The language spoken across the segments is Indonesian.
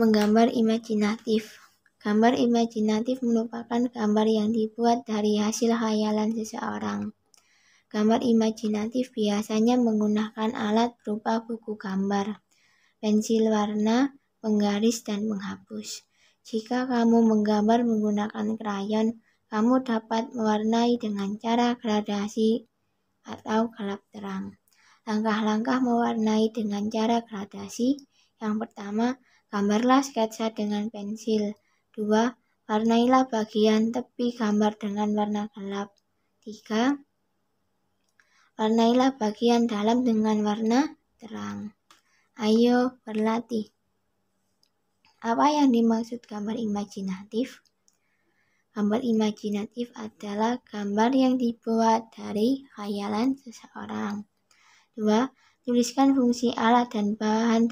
Menggambar imajinatif. Gambar imajinatif merupakan gambar yang dibuat dari hasil khayalan seseorang. Gambar imajinatif biasanya menggunakan alat berupa buku gambar, pensil warna, penggaris, dan penghapus. Jika kamu menggambar menggunakan krayon, kamu dapat mewarnai dengan cara gradasi atau gelap terang. Langkah-langkah mewarnai dengan cara gradasi yang pertama, Gambarlah sketsa dengan pensil. 2. Warnailah bagian tepi gambar dengan warna gelap. 3. Warnailah bagian dalam dengan warna terang. Ayo berlatih. Apa yang dimaksud gambar imajinatif? Gambar imajinatif adalah gambar yang dibuat dari khayalan seseorang. 2. Tuliskan fungsi alat dan bahan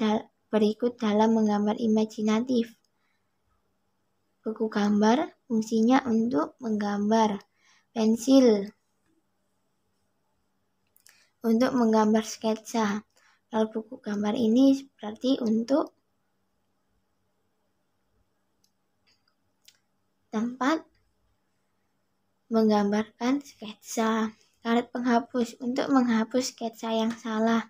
Berikut dalam menggambar imajinatif. Buku gambar fungsinya untuk menggambar. Pensil untuk menggambar sketsa. kalau buku gambar ini berarti untuk tempat menggambarkan sketsa. Karet penghapus untuk menghapus sketsa yang salah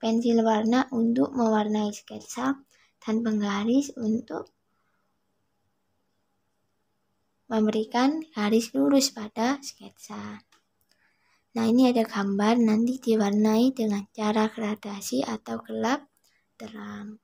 pensil warna untuk mewarnai sketsa dan penggaris untuk memberikan garis lurus pada sketsa. Nah, ini ada gambar nanti diwarnai dengan cara gradasi atau gelap terang.